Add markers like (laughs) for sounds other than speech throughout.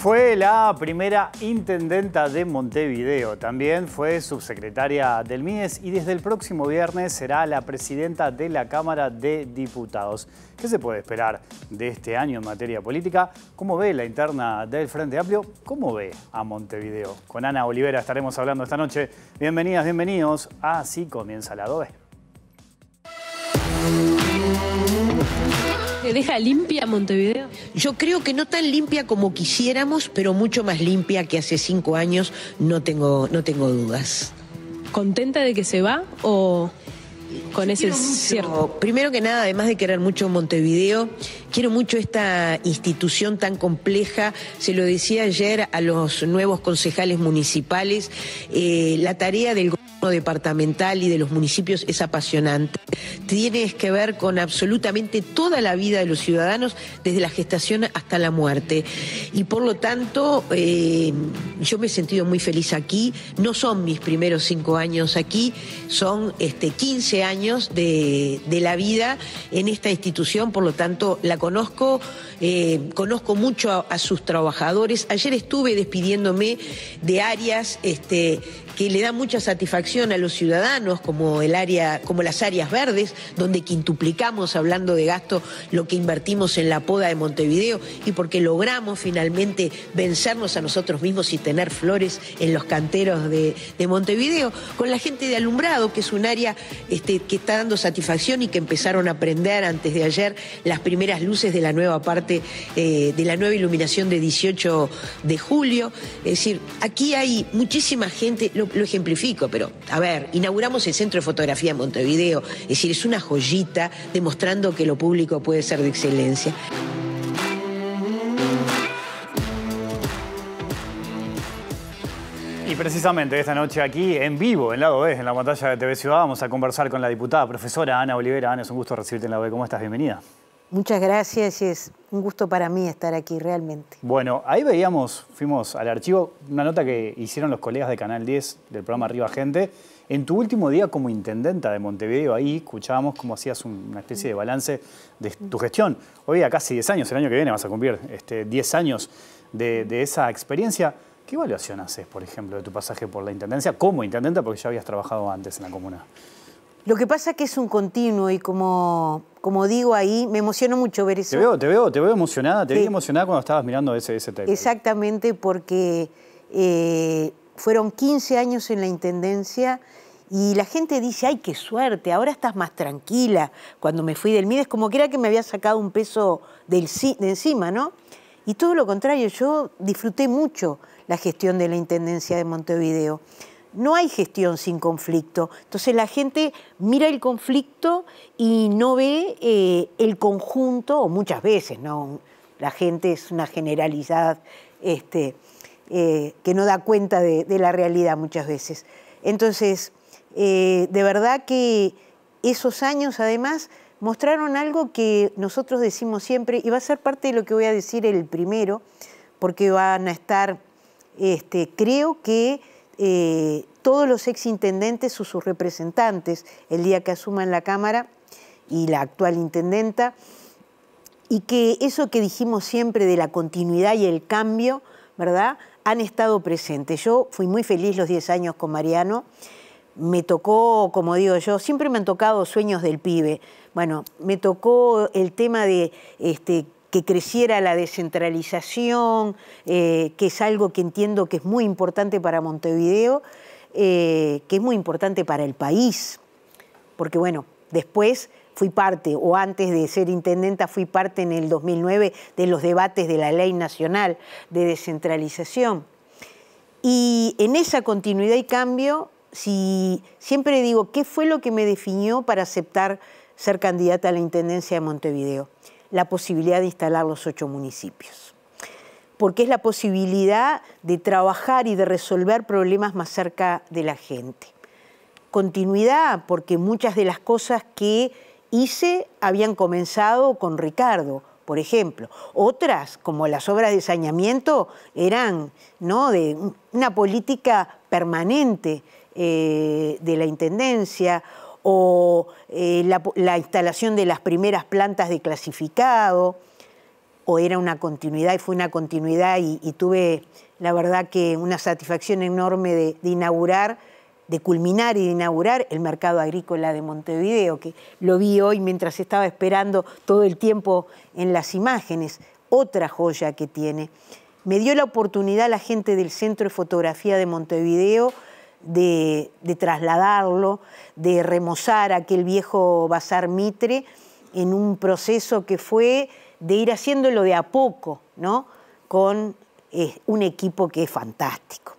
Fue la primera intendenta de Montevideo, también fue subsecretaria del MIES y desde el próximo viernes será la presidenta de la Cámara de Diputados. ¿Qué se puede esperar de este año en materia política? ¿Cómo ve la interna del Frente Amplio? ¿Cómo ve a Montevideo? Con Ana Olivera estaremos hablando esta noche. Bienvenidas, bienvenidos. Así comienza la DOE que deja limpia Montevideo? Yo creo que no tan limpia como quisiéramos, pero mucho más limpia que hace cinco años, no tengo, no tengo dudas. ¿Contenta de que se va o con ese cierto? Primero que nada, además de querer mucho Montevideo, quiero mucho esta institución tan compleja. Se lo decía ayer a los nuevos concejales municipales, eh, la tarea del gobierno departamental y de los municipios es apasionante. Tiene que ver con absolutamente toda la vida de los ciudadanos, desde la gestación hasta la muerte. Y por lo tanto, eh, yo me he sentido muy feliz aquí. No son mis primeros cinco años aquí, son este, 15 años de, la vida en esta institución, por lo tanto, la conozco, eh, conozco mucho a, sus trabajadores. Ayer estuve despidiéndome de áreas este, que le da mucha satisfacción a los ciudadanos, como el área, como las áreas verdes, donde quintuplicamos, hablando de gasto, lo que invertimos en la poda de Montevideo, y porque logramos finalmente vencernos a nosotros mismos y tener flores en los canteros de, Montevideo, con la gente de alumbrado, que es un área este, que está dando satisfacción y que empezaron a prender antes de ayer las primeras luces de la nueva parte, eh, de la nueva iluminación de 18 de julio. Es decir, aquí hay muchísima gente, lo ejemplifico, pero a ver, inauguramos el Centro de Fotografía en Montevideo, es decir, es una joyita demostrando que lo público puede ser de excelencia. Y precisamente esta noche aquí en vivo, en la B, en la pantalla de TV Ciudad, vamos a conversar con la diputada profesora Ana Olivera. Ana, es un gusto recibirte en la B. ¿Cómo estás? Bienvenida. Muchas gracias y es un gusto para mí estar aquí realmente. Bueno, ahí veíamos, fuimos al archivo, una nota que hicieron los colegas de Canal 10 del programa Arriba Gente. En tu último día como intendenta de Montevideo, ahí escuchábamos cómo hacías una especie de balance de tu gestión. Hoy a casi 10 años, el año que viene vas a cumplir este, 10 años de, de esa experiencia. ¿Qué evaluación haces, por ejemplo, de tu pasaje por la intendencia como intendenta? Porque ya habías trabajado antes en la comuna. Lo que pasa es que es un continuo y como, como digo ahí, me emocionó mucho ver eso. Te veo, te veo, te veo emocionada, te veo emocionada cuando estabas mirando ese, ese Exactamente, porque eh, fueron 15 años en la Intendencia y la gente dice, ay, qué suerte, ahora estás más tranquila. Cuando me fui del Mides, como que era que me había sacado un peso del, de encima, ¿no? Y todo lo contrario, yo disfruté mucho la gestión de la Intendencia de Montevideo no hay gestión sin conflicto. Entonces la gente mira el conflicto y no ve eh, el conjunto, o muchas veces, ¿no? la gente es una generalidad este, eh, que no da cuenta de, la realidad muchas veces. Entonces, eh, de verdad que esos años además mostraron algo que nosotros decimos siempre, y va a ser parte de lo que voy a decir el primero, porque van a estar, este, creo que eh, todos los exintendentes o sus representantes el día que asuman la Cámara y la actual intendenta, y que eso que dijimos siempre de la continuidad y el cambio, ¿verdad? Han estado presentes. Yo fui muy feliz los 10 años con Mariano. Me tocó, como digo yo, siempre me han tocado sueños del pibe. Bueno, me tocó el tema de este, que creciera la descentralización, eh, que es algo que entiendo que es muy importante para Montevideo, eh, que es muy importante para el país, porque bueno, después fui parte, o antes de ser intendenta fui parte en el 2009 de los debates de la Ley Nacional de Descentralización. Y en esa continuidad y cambio, si, siempre digo, ¿qué fue lo que me definió para aceptar ser candidata a la Intendencia de Montevideo? la posibilidad de instalar los ocho municipios, porque es la posibilidad de trabajar y de resolver problemas más cerca de la gente. Continuidad, porque muchas de las cosas que hice habían comenzado con Ricardo, por ejemplo. Otras, como las obras de saneamiento, eran ¿no? de una política permanente eh, de la Intendencia o eh, la, instalación de las primeras plantas de clasificado, o era una continuidad y fue una continuidad y, tuve la verdad que una satisfacción enorme de, de, inaugurar, de culminar y de inaugurar el mercado agrícola de Montevideo, que lo vi hoy mientras estaba esperando todo el tiempo en las imágenes, otra joya que tiene. Me dio la oportunidad la gente del Centro de Fotografía de Montevideo de, trasladarlo, de remozar aquel viejo bazar Mitre en un proceso que fue de ir haciéndolo de a poco, ¿no? Con eh, un equipo que es fantástico.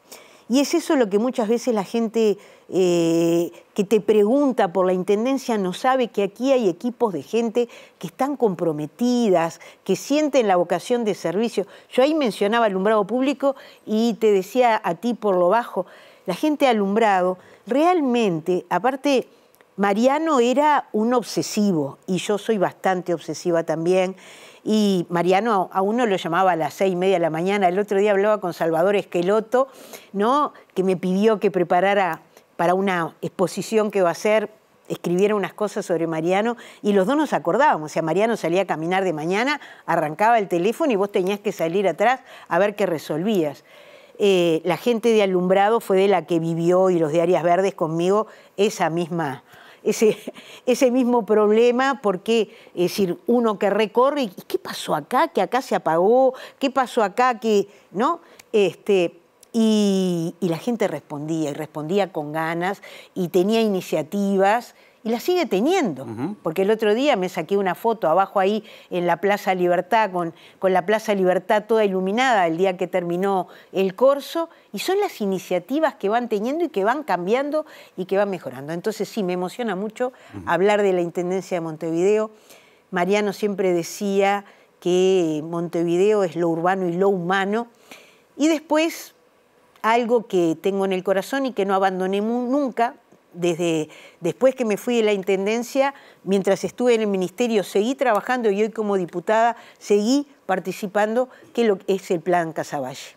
Y es eso lo que muchas veces la gente eh, que te pregunta por la Intendencia no sabe que aquí hay equipos de gente que están comprometidas, que sienten la vocación de servicio. Yo ahí mencionaba alumbrado público y te decía a ti por lo bajo, la gente alumbrado, realmente, aparte, Mariano era un obsesivo y yo soy bastante obsesiva también. Y Mariano a uno lo llamaba a las seis y media de la mañana. El otro día hablaba con Salvador Esqueloto, ¿no? que me pidió que preparara para una exposición que va a hacer, escribiera unas cosas sobre Mariano y los dos nos acordábamos. O sea, Mariano salía a caminar de mañana, arrancaba el teléfono y vos tenías que salir atrás a ver qué resolvías. Eh, la gente de Alumbrado fue de la que vivió y los de Arias Verdes conmigo esa misma, ese, (laughs) mismo problema, porque decir, uno que recorre, ¿qué pasó acá? Que acá se apagó, ¿qué pasó acá? Que, ¿no? Este, y, y la gente respondía, y respondía con ganas, y tenía iniciativas y la sigue teniendo. Porque el otro día me saqué una foto abajo ahí en la Plaza Libertad, con, con la Plaza Libertad toda iluminada el día que terminó el corso, y son las iniciativas que van teniendo y que van cambiando y que van mejorando. Entonces sí, me emociona mucho hablar de la Intendencia de Montevideo. Mariano siempre decía que Montevideo es lo urbano y lo humano. Y después, algo que tengo en el corazón y que no abandoné nunca, desde después que me fui de la Intendencia, mientras estuve en el Ministerio, seguí trabajando y hoy como diputada seguí participando, que es el Plan Casaballe.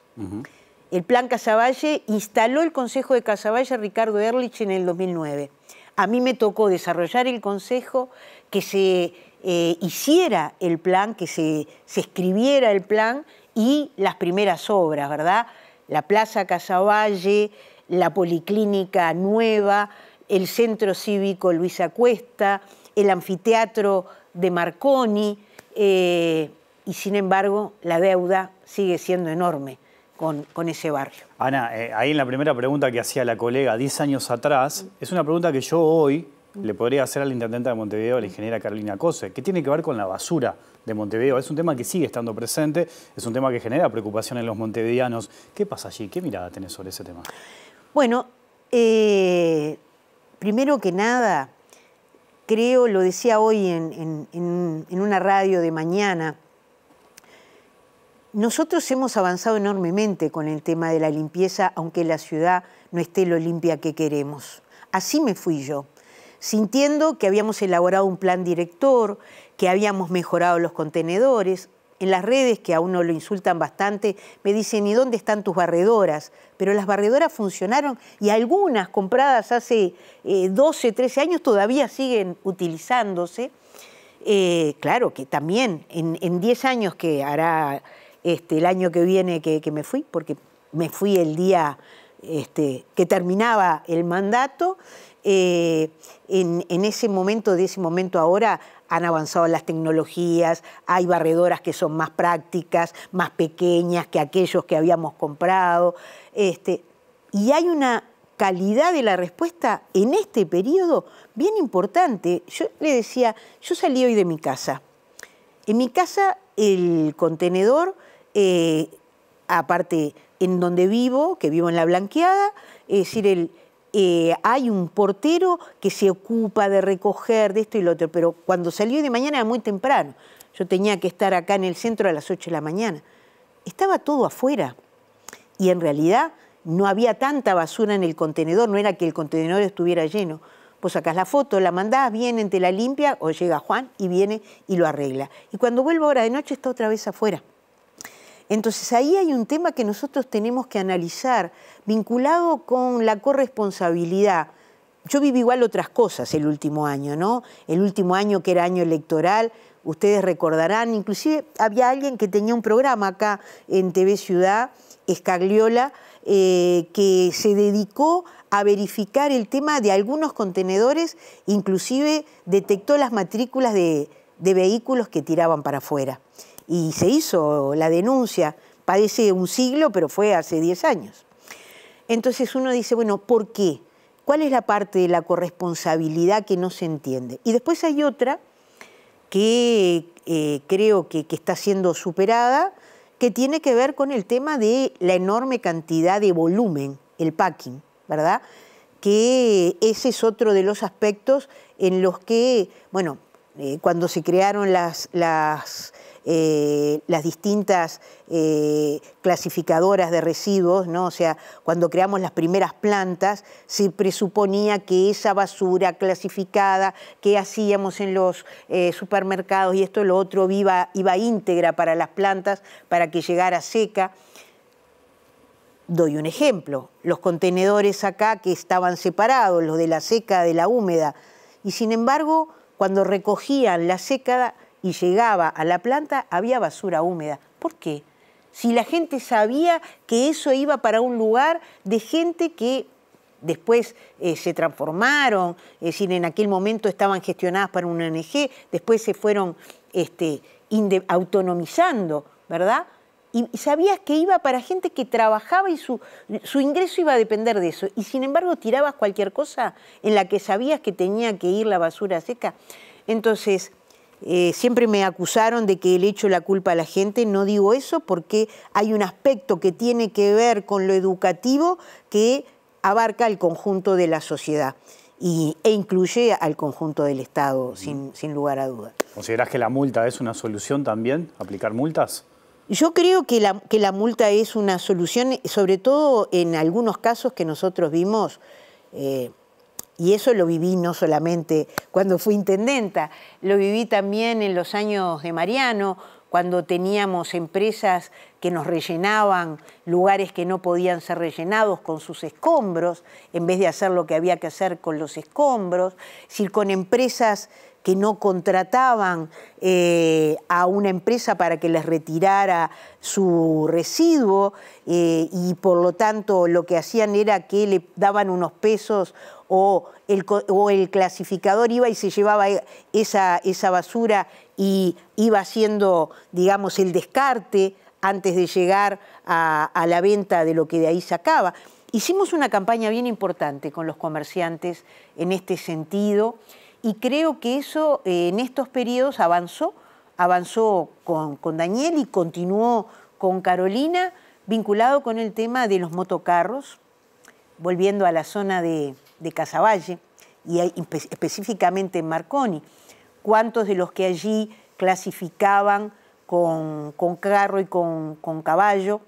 El Plan Casaballe instaló el Consejo de Casaballe Ricardo Erlich en el 2009. A mí me tocó desarrollar el Consejo, que se eh, hiciera el plan, que se, se escribiera el plan y las primeras obras, ¿verdad? La Plaza Casaballe, la Policlínica Nueva, el Centro Cívico Luisa Cuesta, el Anfiteatro de Marconi, eh, y sin embargo la deuda sigue siendo enorme. Con, ese barrio. Ana, eh, ahí en la primera pregunta que hacía la colega 10 años atrás, es una pregunta que yo hoy le podría hacer al intendente de Montevideo, a la ingeniera Carolina Cose, que tiene que ver con la basura de Montevideo. Es un tema que sigue estando presente, es un tema que genera preocupación en los montevideanos. ¿Qué pasa allí? ¿Qué mirada tenés sobre ese tema? Bueno, eh, primero que nada, creo, lo decía hoy en una radio de mañana, nosotros hemos avanzado enormemente con el tema de la limpieza, aunque la ciudad no esté lo limpia que queremos. Así me fui yo, sintiendo que habíamos elaborado un plan director, que habíamos mejorado los contenedores, en las redes, que a uno lo insultan bastante, me dicen, ¿y dónde están tus barredoras? Pero las barredoras funcionaron y algunas compradas hace 12, eh, 13 años todavía siguen utilizándose. Eh, claro que también en, 10 años que hará este, el año que viene que, me fui, porque me fui el día este, que terminaba el mandato, eh, en, ese momento, de ese momento ahora, han avanzado las tecnologías, hay barredoras que son más prácticas, más pequeñas que aquellos que habíamos comprado. Este, y hay una calidad de la respuesta en este periodo bien importante. Yo le decía, yo salí hoy de mi casa. En mi casa el contenedor, eh, aparte en donde vivo, que vivo en la blanqueada, es decir, el, eh, hay un portero que se ocupa de recoger de esto y lo otro, pero cuando salió de mañana era muy temprano. Yo tenía que estar acá en el centro a las 8 de la mañana. Estaba todo afuera y en realidad no había tanta basura en el contenedor, no era que el contenedor estuviera lleno. Vos sacás la foto, la mandás, viene, te la limpia o llega Juan y viene y lo arregla. Y cuando vuelvo ahora de noche está otra vez afuera. Entonces ahí hay un tema que nosotros tenemos que analizar, vinculado con la corresponsabilidad. Yo viví igual otras cosas el último año, ¿no? El último año que era año electoral, ustedes recordarán, inclusive había alguien que tenía un programa acá en TV Ciudad, Escagliola, eh, que se dedicó a verificar el tema de algunos contenedores, inclusive detectó las matrículas de vehículos que tiraban para afuera y se hizo la denuncia, parece un siglo, pero fue hace 10 años. Entonces uno dice, bueno, ¿por qué? ¿Cuál es la parte de la corresponsabilidad que no se entiende? Y después hay otra que eh, creo que, que está siendo superada, que tiene que ver con el tema de la enorme cantidad de volumen, el packing, ¿verdad? Que ese es otro de los aspectos en los que, bueno, eh, cuando se crearon las, eh, distintas eh, clasificadoras de residuos, ¿no? o sea, cuando creamos las primeras plantas, se presuponía que esa basura clasificada que hacíamos en los supermercados y esto lo otro iba, iba íntegra para las plantas para que llegara seca. Doy un ejemplo, los contenedores acá que estaban separados, los de la seca de la húmeda, y sin embargo cuando recogían la sécada y llegaba a la planta, había basura húmeda. ¿Por qué? Si la gente sabía que eso iba para un lugar de gente que después eh, se transformaron, es decir, en aquel momento estaban gestionadas para una ONG, después se fueron este, autonomizando, ¿verdad? y sabías que iba para gente que trabajaba y su, ingreso iba a depender de eso. Y sin embargo tirabas cualquier cosa en la que sabías que tenía que ir la basura seca. Entonces, eh, siempre me acusaron de que le echo la culpa a la gente. No digo eso porque hay un aspecto que tiene que ver con lo educativo que abarca el conjunto de la sociedad. Y, e incluye al conjunto del Estado, sin, sin lugar a dudas. ¿consideras que la multa es una solución también? ¿Aplicar multas? Yo creo que la, multa es una solución, sobre todo en algunos casos que nosotros vimos, eh, y eso lo viví no solamente cuando fui intendenta, lo viví también en los años de Mariano, cuando teníamos empresas que nos rellenaban lugares que no podían ser rellenados con sus escombros, en vez de hacer lo que había que hacer con los escombros, es con empresas que no contrataban eh, a una empresa para que les retirara su residuo eh, y por lo tanto lo que hacían era que le daban unos pesos o el, clasificador iba y se llevaba esa, basura y iba haciendo, digamos, el descarte antes de llegar a, a, la venta de lo que de ahí sacaba. Hicimos una campaña bien importante con los comerciantes en este sentido y creo que eso eh, en estos periodos avanzó, avanzó con, Daniel y continuó con Carolina, vinculado con el tema de los motocarros, volviendo a la zona de, de Casaballe y específicamente en Marconi. ¿Cuántos de los que allí clasificaban con, carro y con, caballo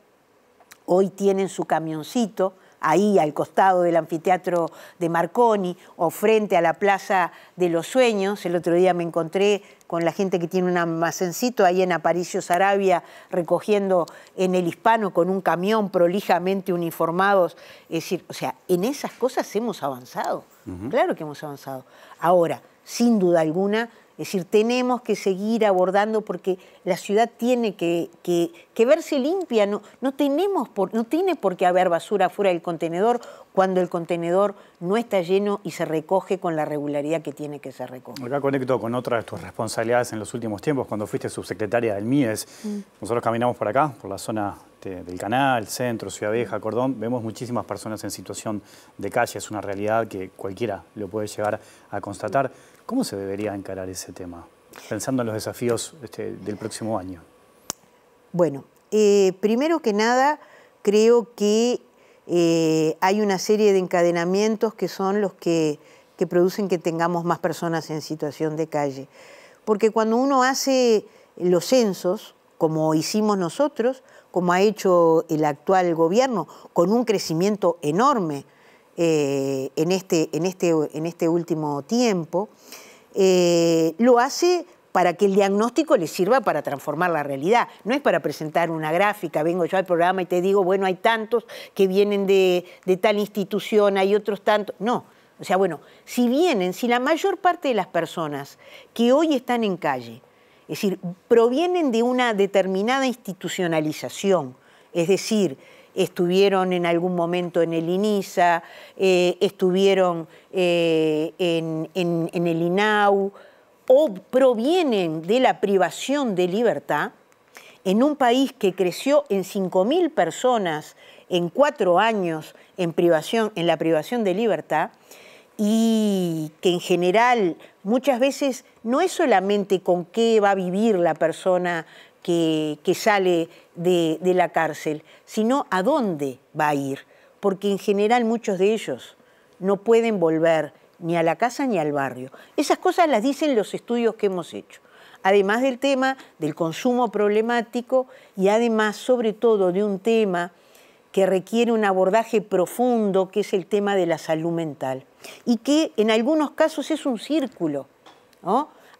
hoy tienen su camioncito? ahí al costado del anfiteatro de Marconi o frente a la Plaza de los Sueños. El otro día me encontré con la gente que tiene un almacencito ahí en Aparicio Sarabia recogiendo en el hispano con un camión prolijamente uniformados. Es decir, o sea, en esas cosas hemos avanzado. Claro que hemos avanzado. Ahora, sin duda alguna, es decir, tenemos que seguir abordando porque la ciudad tiene que, que, verse limpia, no, no, tenemos por, no tiene por qué haber basura fuera del contenedor cuando el contenedor no está lleno y se recoge con la regularidad que tiene que ser recoge. Acá conecto con otra de tus responsabilidades en los últimos tiempos, cuando fuiste subsecretaria del MIES. Mm. Nosotros caminamos por acá, por la zona del canal, centro, Ciudad Vieja, Cordón, vemos muchísimas personas en situación de calle, es una realidad que cualquiera lo puede llegar a constatar. ¿Cómo se debería encarar ese tema? Pensando en los desafíos este, del próximo año. Bueno, eh, primero que nada, creo que eh, hay una serie de encadenamientos que son los que, producen que tengamos más personas en situación de calle. Porque cuando uno hace los censos, como hicimos nosotros, como ha hecho el actual gobierno, con un crecimiento enorme, eh, en, este, en, este, en, este, último tiempo, eh, lo hace para que el diagnóstico le sirva para transformar la realidad. No es para presentar una gráfica, vengo yo al programa y te digo, bueno, hay tantos que vienen de, de tal institución, hay otros tantos. No, o sea, bueno, si vienen, si la mayor parte de las personas que hoy están en calle, es decir, provienen de una determinada institucionalización, es decir, estuvieron en algún momento en el INISA, eh, estuvieron eh, en, el INAU, o provienen de la privación de libertad, en un país que creció en 5.000 personas en cuatro años en, privación, en la privación de libertad, y que en general muchas veces no es solamente con qué va a vivir la persona que, sale de, la cárcel, sino a dónde va a ir, porque en general muchos de ellos no pueden volver ni a la casa ni al barrio. Esas cosas las dicen los estudios que hemos hecho, además del tema del consumo problemático y además sobre todo de un tema que requiere un abordaje profundo, que es el tema de la salud mental, y que en algunos casos es un círculo.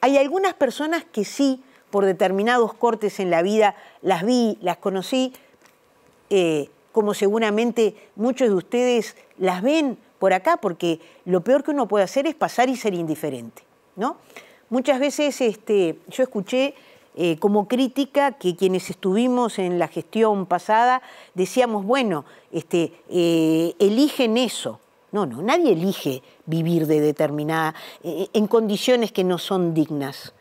Hay algunas personas que sí por determinados cortes en la vida, las vi, las conocí, eh, como seguramente muchos de ustedes las ven por acá, porque lo peor que uno puede hacer es pasar y ser indiferente. ¿no? Muchas veces este, yo escuché eh, como crítica que quienes estuvimos en la gestión pasada decíamos, bueno, este, eh, eligen eso. No, no, nadie elige vivir de determinada, en condiciones que no son dignas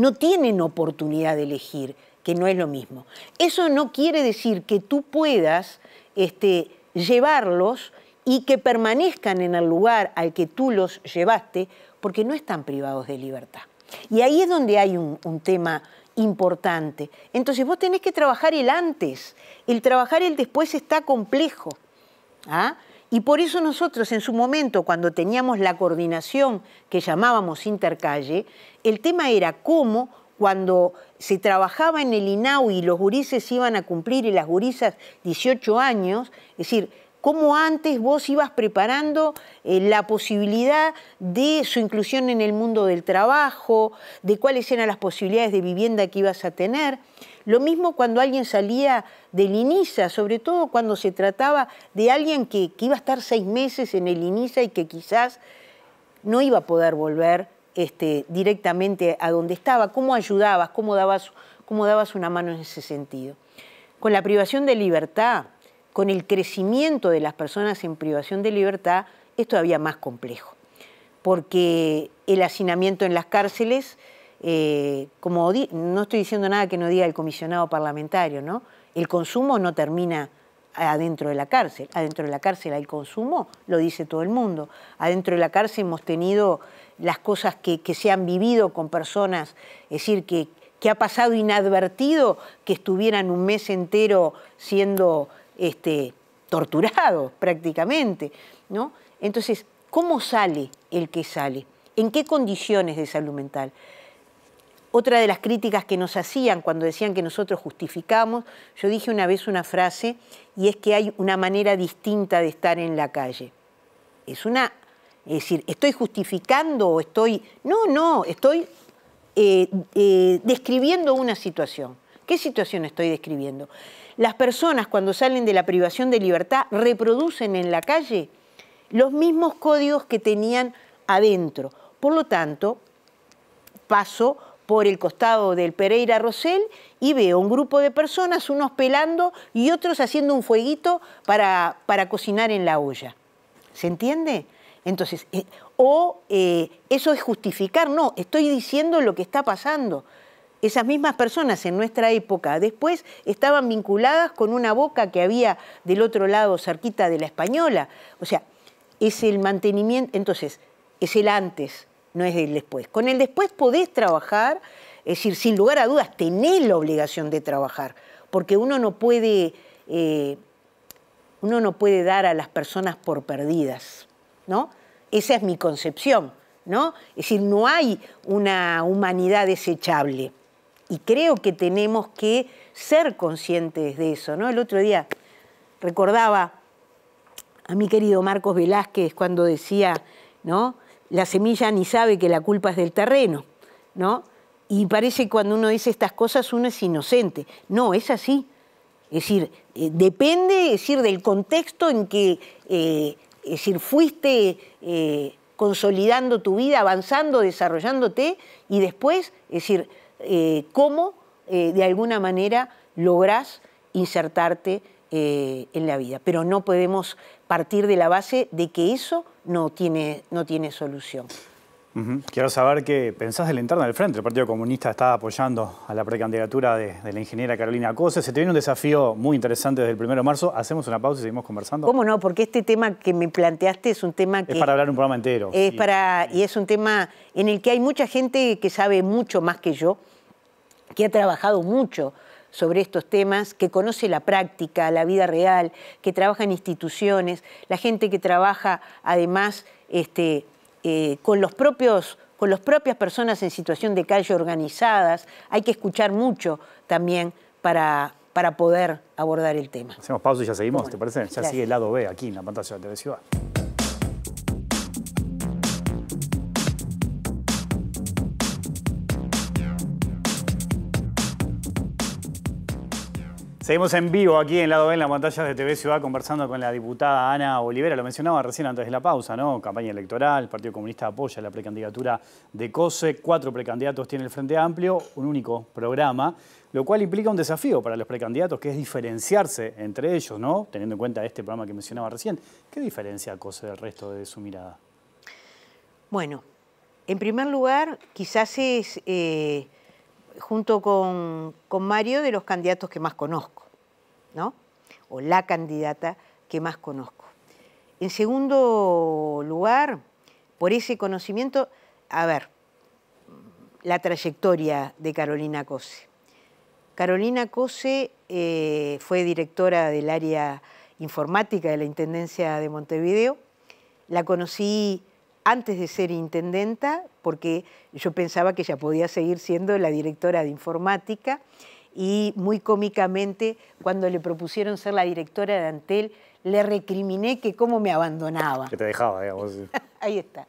no tienen oportunidad de elegir, que no es lo mismo. Eso no quiere decir que tú puedas este, llevarlos y que permanezcan en el lugar al que tú los llevaste, porque no están privados de libertad. Y ahí es donde hay un, un tema importante. Entonces vos tenés que trabajar el antes, el trabajar el después está complejo. ¿ah? Y por eso nosotros en su momento, cuando teníamos la coordinación que llamábamos intercalle, el tema era cómo cuando se trabajaba en el INAU y los gurises iban a cumplir y las gurisas 18 años, es decir, cómo antes vos ibas preparando eh, la posibilidad de su inclusión en el mundo del trabajo, de cuáles eran las posibilidades de vivienda que ibas a tener. Lo mismo cuando alguien salía del INISA, sobre todo cuando se trataba de alguien que, iba a estar seis meses en el INISA y que quizás no iba a poder volver este, directamente a donde estaba. ¿Cómo ayudabas? ¿Cómo ¿Cómo dabas una mano en ese sentido? Con la privación de libertad, con el crecimiento de las personas en privación de libertad, es todavía más complejo, porque el hacinamiento en las cárceles eh, como no estoy diciendo nada que no diga el comisionado parlamentario, El consumo no termina adentro de la cárcel. Adentro de la cárcel hay consumo, lo dice todo el mundo. Adentro de la cárcel hemos tenido las cosas que, se han vivido con personas, es decir, que, ha pasado inadvertido que estuvieran un mes entero siendo este, torturados (laughs) prácticamente. Entonces, ¿cómo sale el que sale? ¿En qué condiciones de salud mental? Otra de las críticas que nos hacían cuando decían que nosotros justificamos, yo dije una vez una frase y es que hay una manera distinta de estar en la calle. Es una, es decir, estoy justificando o estoy, no, no, estoy eh, eh, describiendo una situación. ¿Qué situación estoy describiendo? Las personas cuando salen de la privación de libertad reproducen en la calle los mismos códigos que tenían adentro. Por lo tanto, paso por el costado del Pereira Rosell y veo un grupo de personas, unos pelando y otros haciendo un fueguito para, para cocinar en la olla. ¿Se entiende? Entonces, eh, o eh, eso es justificar, no, estoy diciendo lo que está pasando. Esas mismas personas en nuestra época después estaban vinculadas con una boca que había del otro lado, cerquita de la española. O sea, es el mantenimiento, entonces, es el antes, no es del después. Con el después podés trabajar, es decir, sin lugar a dudas tenés la obligación de trabajar, porque uno no puede, eh, uno no puede dar a las personas por perdidas, ¿no? Esa es mi concepción, ¿no? Es decir, no hay una humanidad desechable. Y creo que tenemos que ser conscientes de eso, ¿no? El otro día recordaba a mi querido Marcos Velázquez cuando decía, ¿no? la semilla ni sabe que la culpa es del terreno, ¿no? Y parece que cuando uno dice estas cosas uno es inocente. No, es así. Es decir, eh, depende decir, del contexto en que eh, es decir, fuiste eh, consolidando tu vida, avanzando, desarrollándote, y después, es decir, cómo de alguna manera lográs insertarte en la vida. Pero no podemos partir de la base de que eso no tiene, no tiene solución. Quiero saber qué pensás de la interna del Frente. El Partido Comunista está apoyando a la precandidatura de, la ingeniera Carolina Cose. Se te viene un desafío muy interesante desde el 1 de marzo. Hacemos una pausa y seguimos conversando. ¿Cómo no? Porque este tema que me planteaste es un tema que... Es para hablar un programa entero. Es para, y es un tema en el que hay mucha gente que sabe mucho más que yo, que ha trabajado mucho sobre estos temas, que conoce la práctica, la vida real, que trabaja en instituciones, la gente que trabaja además este, eh, con los propios con las propias personas en situación de calle organizadas, hay que escuchar mucho también para, poder abordar el tema. Hacemos pausa y ya seguimos, ¿te parece? Ya sigue el lado B aquí en la pantalla de TV Ciudad. Seguimos en vivo aquí en Lado B, en la pantalla de TV Ciudad, conversando con la diputada Ana Olivera. Lo mencionaba recién antes de la pausa, ¿no? Campaña electoral, el Partido Comunista apoya la precandidatura de COSE, cuatro precandidatos tiene el Frente Amplio, un único programa, lo cual implica un desafío para los precandidatos, que es diferenciarse entre ellos, ¿no? Teniendo en cuenta este programa que mencionaba recién. ¿Qué diferencia COSE del resto de su mirada? Bueno, en primer lugar, quizás es... Eh, junto con, Mario, de los candidatos que más conozco, O la candidata que más conozco. En segundo lugar, por ese conocimiento, a ver, la trayectoria de Carolina Cose. Carolina Cose eh, fue directora del área informática de la Intendencia de Montevideo. La conocí antes de ser intendenta, porque yo pensaba que ya podía seguir siendo la directora de informática, y muy cómicamente, cuando le propusieron ser la directora de Antel, le recriminé que cómo me abandonaba. Que te dejaba, digamos. (laughs) Ahí está.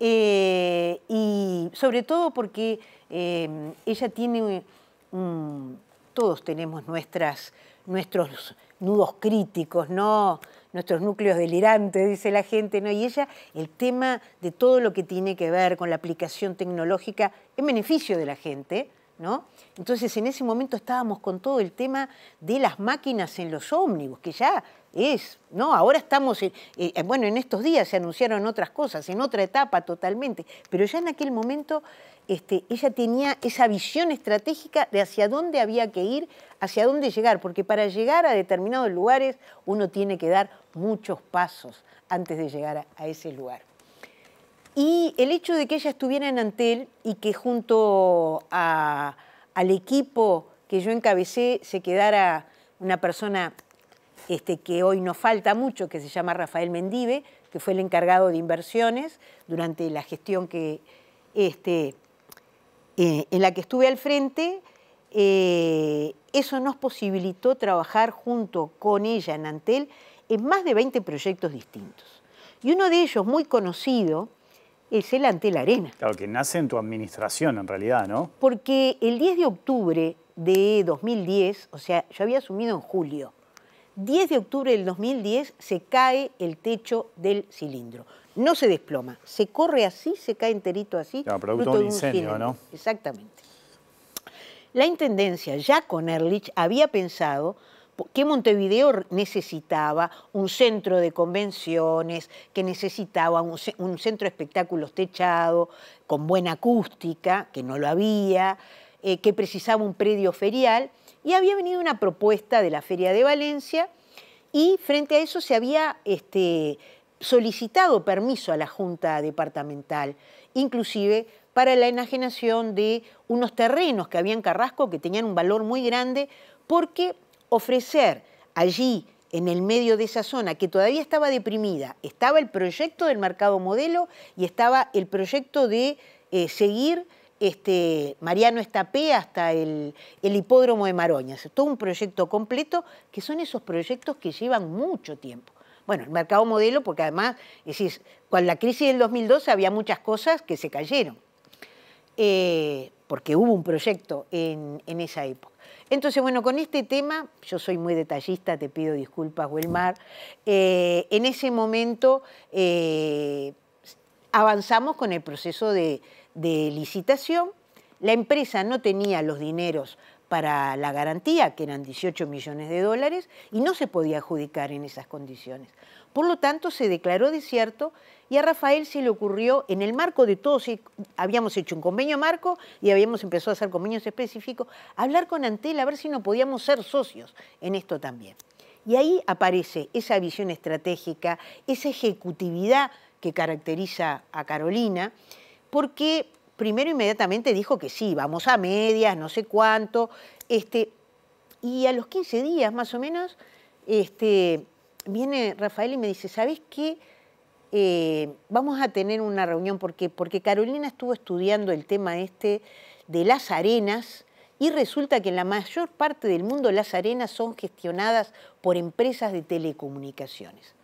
Eh, y sobre todo porque eh, ella tiene todos tenemos nuestras, nuestros nudos críticos, ¿no? nuestros núcleos delirantes, dice la gente, ¿no? Y ella, el tema de todo lo que tiene que ver con la aplicación tecnológica en beneficio de la gente, ¿no? Entonces, en ese momento estábamos con todo el tema de las máquinas en los ómnibus, que ya es, ¿no? Ahora estamos, eh, bueno, en estos días se anunciaron otras cosas, en otra etapa totalmente, pero ya en aquel momento este, ella tenía esa visión estratégica de hacia dónde había que ir, hacia dónde llegar, porque para llegar a determinados lugares uno tiene que dar muchos pasos antes de llegar a, ese lugar. Y el hecho de que ella estuviera en Antel y que junto al equipo que yo encabecé se quedara una persona este, que hoy nos falta mucho, que se llama Rafael Mendive, que fue el encargado de inversiones durante la gestión que, este, eh, en la que estuve al frente, eh, eso nos posibilitó trabajar junto con ella en Antel en más de 20 proyectos distintos. Y uno de ellos, muy conocido, es el Antel Arena. Claro, que nace en tu administración en realidad, ¿no? Porque el 10 de octubre de 2010, o sea, yo había asumido en julio, 10 de octubre del 2010 se cae el techo del cilindro no se desploma, se corre así, se cae enterito así. de incendio, ¿no? Exactamente. La Intendencia, ya con Erlich, había pensado que Montevideo necesitaba un centro de convenciones, que necesitaba un, centro de espectáculos techado, con buena acústica, que no lo había, eh, que precisaba un predio ferial, y había venido una propuesta de la Feria de Valencia, y frente a eso se había este, solicitado permiso a la Junta Departamental, inclusive para la enajenación de unos terrenos que había en Carrasco que tenían un valor muy grande, porque ofrecer allí, en el medio de esa zona, que todavía estaba deprimida, estaba el proyecto del mercado modelo y estaba el proyecto de eh, seguir este, Mariano Estapé hasta el, el, hipódromo de Maroñas. Todo un proyecto completo, que son esos proyectos que llevan mucho tiempo. Bueno, el mercado modelo, porque además, es con la crisis del 2012 había muchas cosas que se cayeron, eh, porque hubo un proyecto en, esa época. Entonces, bueno, con este tema, yo soy muy detallista, te pido disculpas, Wilmar, eh, en ese momento eh, avanzamos con el proceso de, de licitación, la empresa no tenía los dineros para la garantía, que eran 18 millones de dólares, y no se podía adjudicar en esas condiciones. Por lo tanto, se declaró desierto y a Rafael se le ocurrió, en el marco de todo, habíamos hecho un convenio marco y habíamos empezado a hacer convenios específicos, hablar con Antel a ver si no podíamos ser socios en esto también. Y ahí aparece esa visión estratégica, esa ejecutividad que caracteriza a Carolina, porque primero inmediatamente dijo que sí, vamos a medias, no sé cuánto. Este, y a los 15 días más o menos, este, viene Rafael y me dice, ¿sabes qué? Eh, vamos a tener una reunión porque, porque Carolina estuvo estudiando el tema este de las arenas y resulta que en la mayor parte del mundo las arenas son gestionadas por empresas de telecomunicaciones.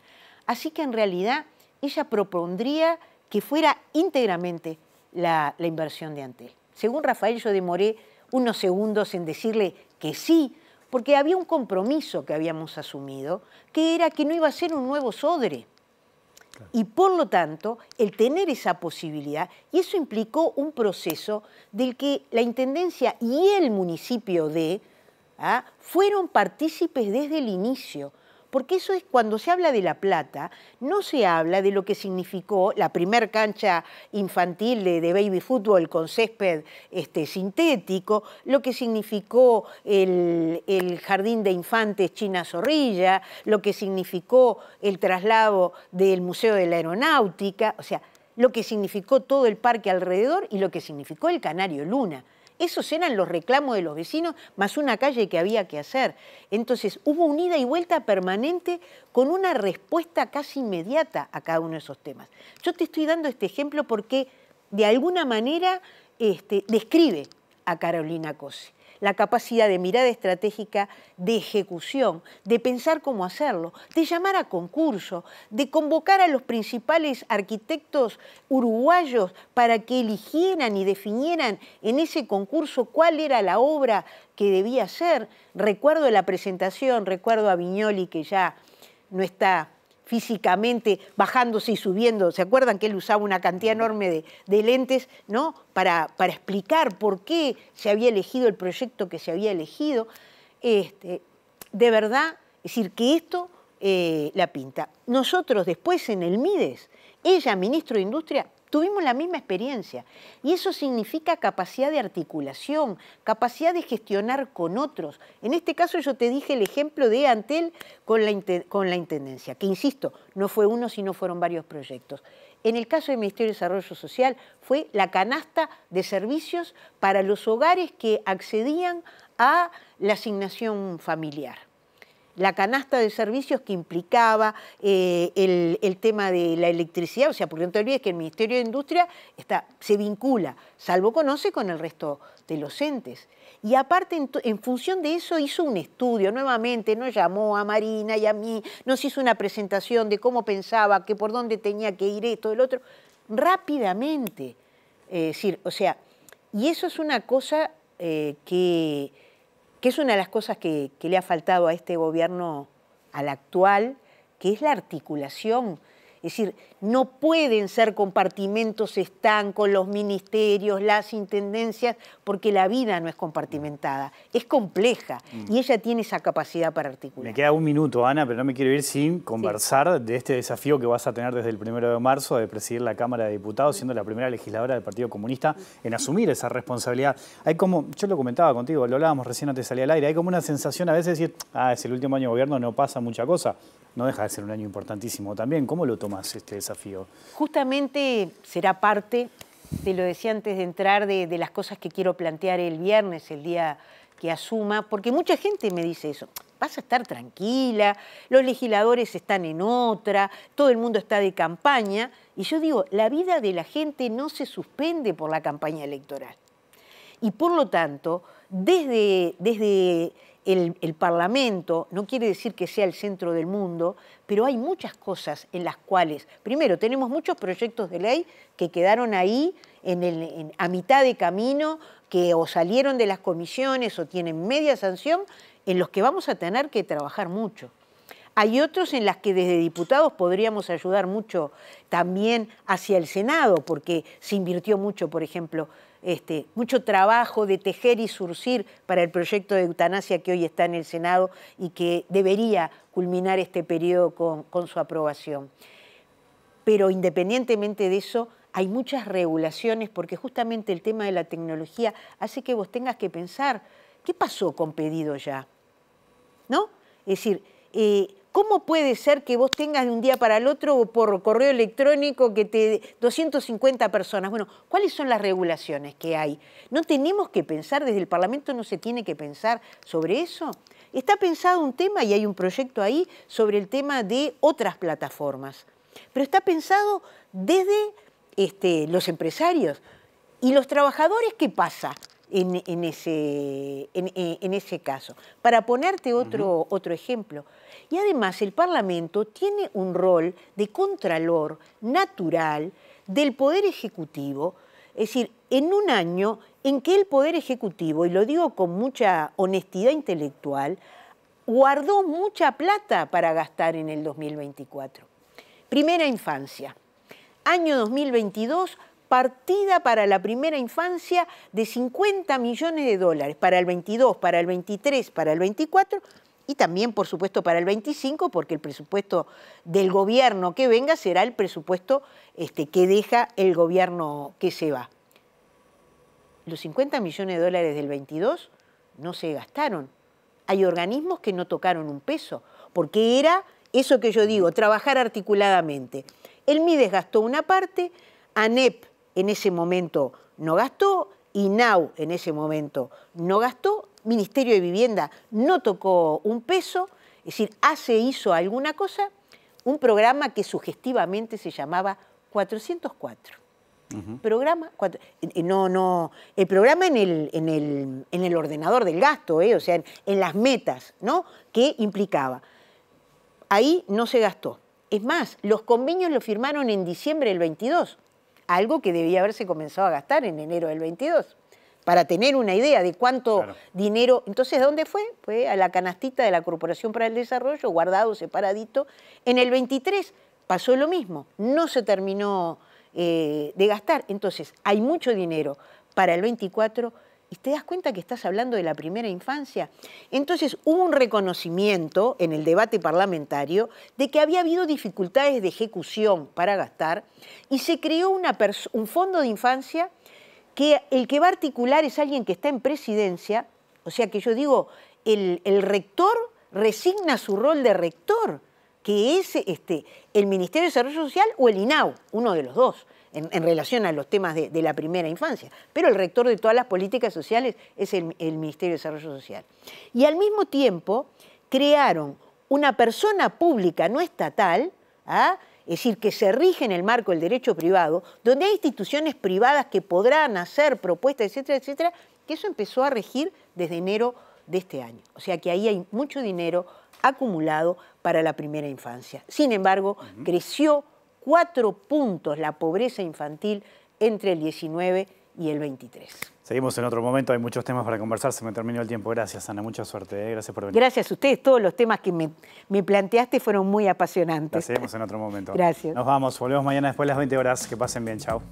Así que en realidad ella propondría que fuera íntegramente la, inversión de Antel. Según Rafael, yo demoré unos segundos en decirle que sí, porque había un compromiso que habíamos asumido, que era que no iba a ser un nuevo Sodre. Y por lo tanto, el tener esa posibilidad, y eso implicó un proceso del que la Intendencia y el municipio de ¿ah? fueron partícipes desde el inicio, porque eso es cuando se habla de La Plata, no se habla de lo que significó la primer cancha infantil de, baby fútbol con césped este, sintético, lo que significó el, el jardín de infantes China Zorrilla, lo que significó el traslado del Museo de la Aeronáutica, o sea, lo que significó todo el parque alrededor y lo que significó el Canario Luna. Esos eran los reclamos de los vecinos, más una calle que había que hacer. Entonces hubo unida ida y vuelta permanente con una respuesta casi inmediata a cada uno de esos temas. Yo te estoy dando este ejemplo porque de alguna manera este, describe a Carolina Cosi la capacidad de mirada estratégica, de ejecución, de pensar cómo hacerlo, de llamar a concurso, de convocar a los principales arquitectos uruguayos para que eligieran y definieran en ese concurso cuál era la obra que debía ser. Recuerdo la presentación, recuerdo a Viñoli que ya no está físicamente, bajándose y subiendo. ¿Se acuerdan que él usaba una cantidad enorme de, lentes ¿no? Para, explicar por qué se había elegido el proyecto que se había elegido? Este, de verdad, es decir, que esto eh, la pinta. Nosotros después en el MIDES, ella, ministro de Industria, tuvimos la misma experiencia. Y eso significa capacidad de articulación, capacidad de gestionar con otros. En este caso yo te dije el ejemplo de Antel con la, Intendencia, que insisto, no fue uno, sino fueron varios proyectos. En el caso del Ministerio de Desarrollo Social fue la canasta de servicios para los hogares que accedían a la asignación familiar la canasta de servicios que implicaba eh, el, tema de la electricidad, o sea, porque no te olvides que el Ministerio de Industria está, se vincula, salvo conoce, con el resto de los entes. Y aparte, en, función de eso, hizo un estudio nuevamente, nos llamó a Marina y a mí, nos hizo una presentación de cómo pensaba, que por dónde tenía que ir esto, el otro, rápidamente. decir, o sea, y eso es una cosa eh, que que es una de las cosas que, le ha faltado a este gobierno, al actual, que es la articulación es decir, no pueden ser compartimentos estancos los ministerios, las intendencias, porque la vida no es compartimentada, es compleja mm. y ella tiene esa capacidad para articular. Me queda un minuto, Ana, pero no me quiero ir sin conversar de este desafío que vas a tener desde el primero de marzo de presidir la Cámara de Diputados, siendo la primera legisladora del Partido Comunista en asumir esa responsabilidad. Hay como, yo lo comentaba contigo, lo hablábamos recién antes de salir al aire, hay como una sensación a veces de decir, ah, es el último año de gobierno, no pasa mucha cosa no deja de ser un año importantísimo también. ¿Cómo lo tomas este desafío? Justamente será parte, te lo decía antes de entrar, de, las cosas que quiero plantear el viernes, el día que asuma, porque mucha gente me dice eso, vas a estar tranquila, los legisladores están en otra, todo el mundo está de campaña, y yo digo, la vida de la gente no se suspende por la campaña electoral. Y por lo tanto, desde, desde el, Parlamento no quiere decir que sea el centro del mundo, pero hay muchas cosas en las cuales, primero, tenemos muchos proyectos de ley que quedaron ahí a mitad de camino, que o salieron de las comisiones o tienen media sanción, en los que vamos a tener que trabajar mucho. Hay otros en las que desde diputados podríamos ayudar mucho también hacia el Senado, porque se invirtió mucho, por ejemplo, este, mucho trabajo de tejer y surcir para el proyecto de eutanasia que hoy está en el Senado y que debería culminar este periodo con, su aprobación. Pero independientemente de eso, hay muchas regulaciones porque justamente el tema de la tecnología hace que vos tengas que pensar, ¿qué pasó con pedido ya? ¿No? Es decir, eh, ¿Cómo puede ser que vos tengas de un día para el otro por correo electrónico que te 250 personas? Bueno, ¿cuáles son las regulaciones que hay? ¿No tenemos que pensar desde el Parlamento no se tiene que pensar sobre eso? Está pensado un tema y hay un proyecto ahí sobre el tema de otras plataformas, pero está pensado desde este, los empresarios y los trabajadores, ¿qué pasa? en, ese, en, ese, caso. Para ponerte otro, otro ejemplo. Y además el Parlamento tiene un rol de contralor natural del Poder Ejecutivo, es decir, en un año en que el Poder Ejecutivo, y lo digo con mucha honestidad intelectual, guardó mucha plata para gastar en el 2024. Primera infancia. Año 2022 partida para la primera infancia de 50 millones de dólares, para el 22, para el 23, para el 24 y también, por supuesto, para el 25, porque el presupuesto del gobierno que venga será el presupuesto este, que deja el gobierno que se va. Los 50 millones de dólares del 22 no se gastaron. Hay organismos que no tocaron un peso, porque era eso que yo digo, trabajar articuladamente. El MIDES gastó una parte, ANEP en ese momento no gastó, ...y INAU en ese momento no gastó, Ministerio de Vivienda no tocó un peso, es decir, hace, hizo alguna cosa, un programa que sugestivamente se llamaba 404. Programa, eh, eh, no, no, el programa en el, en el, ordenador del gasto, eh, o sea, en, en, las metas, ¿no? Que implicaba. Ahí no se gastó. Es más, los convenios lo firmaron en diciembre del 22 algo que debía haberse comenzado a gastar en enero del 22, para tener una idea de cuánto dinero. Entonces, ¿dónde fue? Fue a la canastita de la Corporación para el Desarrollo, guardado, separadito. En el 23 pasó lo mismo, no se terminó eh, de gastar. Entonces, hay mucho dinero para el 24 y te das cuenta que estás hablando de la primera infancia. Entonces hubo un reconocimiento en el debate parlamentario de que había habido dificultades de ejecución para gastar y se creó un fondo de infancia que el que va a articular es alguien que está en presidencia, o sea que yo digo, el, rector resigna su rol de rector, que es este, el Ministerio de Desarrollo Social o el INAU, uno de los dos en, relación a los temas de, la primera infancia, pero el rector de todas las políticas sociales es el, Ministerio de Desarrollo Social. Y al mismo tiempo crearon una persona pública no estatal, ¿ah? es decir, que se rige en el marco del derecho privado, donde hay instituciones privadas que podrán hacer propuestas, etcétera, etcétera, que eso empezó a regir desde enero de este año. O sea que ahí hay mucho dinero acumulado para la primera infancia. Sin embargo, creció cuatro puntos la pobreza infantil entre el 19 y el 23. Seguimos en otro momento, hay muchos temas para conversar, se me terminó el tiempo. Gracias, Ana, mucha suerte, eh, gracias por venir. Gracias a ustedes, todos los temas que me, planteaste fueron muy apasionantes. seguimos en otro momento. (laughs) Gracias. Nos vamos, volvemos mañana después de las 20 horas, que pasen bien, chao.